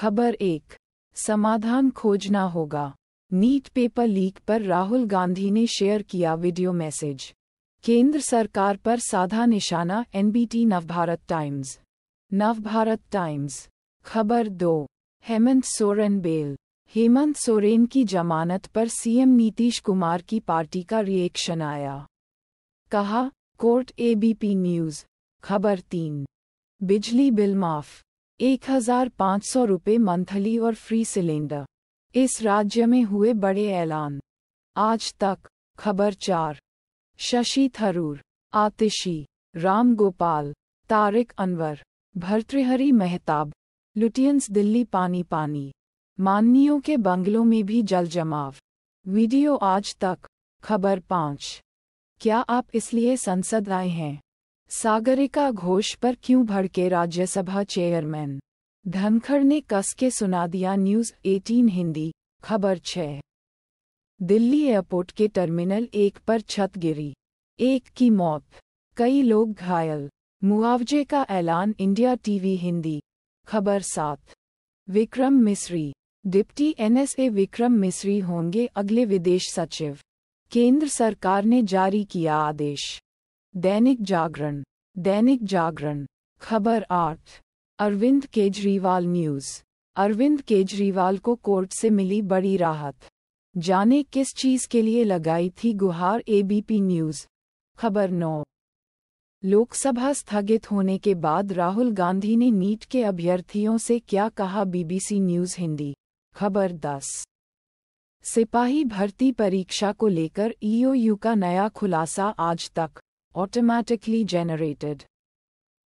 खबर एक समाधान खोजना होगा नीट पेपर लीक पर राहुल गांधी ने शेयर किया वीडियो मैसेज केंद्र सरकार पर साधा निशाना एनबीटी नवभारत टाइम्स नवभारत टाइम्स खबर दो हेमंत सोरेन बेल हेमंत सोरेन की जमानत पर सीएम नीतीश कुमार की पार्टी का रिएक्शन आया कहा कोर्ट एबीपी न्यूज खबर तीन बिजली बिल माफ एक हजार पाँच सौ रुपये मंथली और फ्री सिलेंडर इस राज्य में हुए बड़े ऐलान आज तक खबर चार शशि थरूर आतिशी राम गोपाल तारिक अनवर भर्तृहरि मेहताब लुटियंस दिल्ली पानी पानी माननीयों के बंगलों में भी जल जमाव वीडियो आज तक खबर पाँच क्या आप इसलिए संसद आए हैं सागरिका घोष पर क्यों भड़के राज्यसभा चेयरमैन धनखड़ ने कस के सुना दिया न्यूज 18 हिंदी खबर 6 दिल्ली एयरपोर्ट के टर्मिनल एक पर छत गिरी एक की मौत कई लोग घायल मुआवजे का ऐलान इंडिया टीवी हिंदी खबर सात विक्रम मिस्री डिप्टी एनएसए विक्रम मिस्री होंगे अगले विदेश सचिव केंद्र सरकार ने जारी किया आदेश दैनिक जागरण दैनिक जागरण खबर आठ अरविंद केजरीवाल न्यूज़ अरविंद केजरीवाल को कोर्ट से मिली बड़ी राहत जाने किस चीज़ के लिए लगाई थी गुहार एबीपी न्यूज़ खबर नौ लोकसभा स्थगित होने के बाद राहुल गांधी ने नीट के अभ्यर्थियों से क्या कहा बीबीसी न्यूज़ हिंदी खबर दस सिपाही भर्ती परीक्षा को लेकर ईओयू का नया खुलासा आज तक automatically generated.